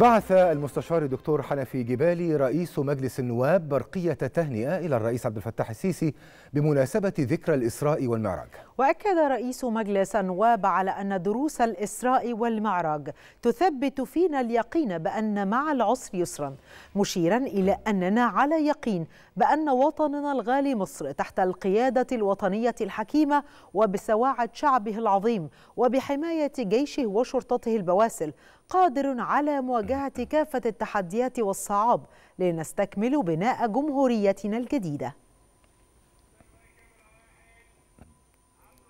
بعث المستشار الدكتور حنفي جبالي رئيس مجلس النواب برقية تهنئة إلى الرئيس عبد الفتاح السيسي بمناسبة ذكرى الإسراء والمعراج وأكد رئيس مجلس النواب على أن دروس الإسراء والمعراج تثبت فينا اليقين بأن مع العسر يسرا مشيرا إلى أننا على يقين بأن وطننا الغالي مصر تحت القيادة الوطنية الحكيمة وبسواعد شعبه العظيم وبحماية جيشه وشرطته البواسل قادر على مواجهة كافة التحديات والصعاب لنستكمل بناء جمهوريتنا الجديدة